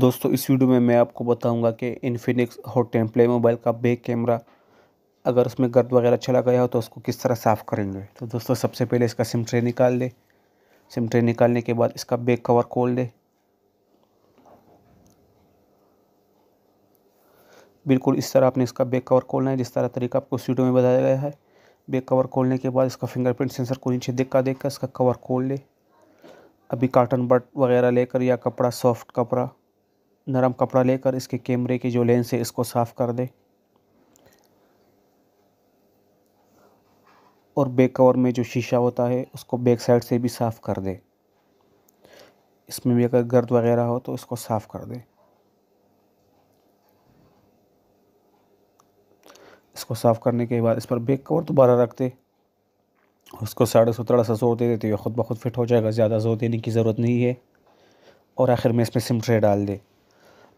दोस्तों इस वीडियो में मैं आपको बताऊंगा कि इन्फिनिक्स और टेन प्ले मोबाइल का बैक कैमरा अगर उसमें गर्द वगैरह चला अच्छा गया हो तो उसको किस तरह साफ़ करेंगे तो दोस्तों सबसे पहले इसका सिम ट्रे निकाल ले सिम ट्रे निकालने के बाद इसका बैक कवर खोल दे बिल्कुल इस तरह आपने इसका बैक कवर खोलना है जिस तरह तरीका आपको इस वीडियो में बताया गया है बैक कवर खोलने के बाद इसका फिंगरप्रिंट सेंसर को नीचे देखा देखकर इसका कवर खोल ले अभी काटन बट वगैरह लेकर या कपड़ा सॉफ्ट कपड़ा नरम कपड़ा लेकर इसके कैमरे की जो लेंस है इसको साफ़ कर दे और बैक कवर में जो शीशा होता है उसको बैक साइड से भी साफ़ कर दे इसमें भी अगर गर्द वगैरह हो तो इसको साफ़ कर दे इसको साफ़ करने के बाद इस पर बैक कवर दोबारा रख दे उसको साढ़े सौ थोड़ा सा जोर दे देते हुए ख़ुद ब खुद फिट हो जाएगा ज़्यादा जोर देने की ज़रूरत नहीं है और आखिर में इसमें ट्रे डाल दे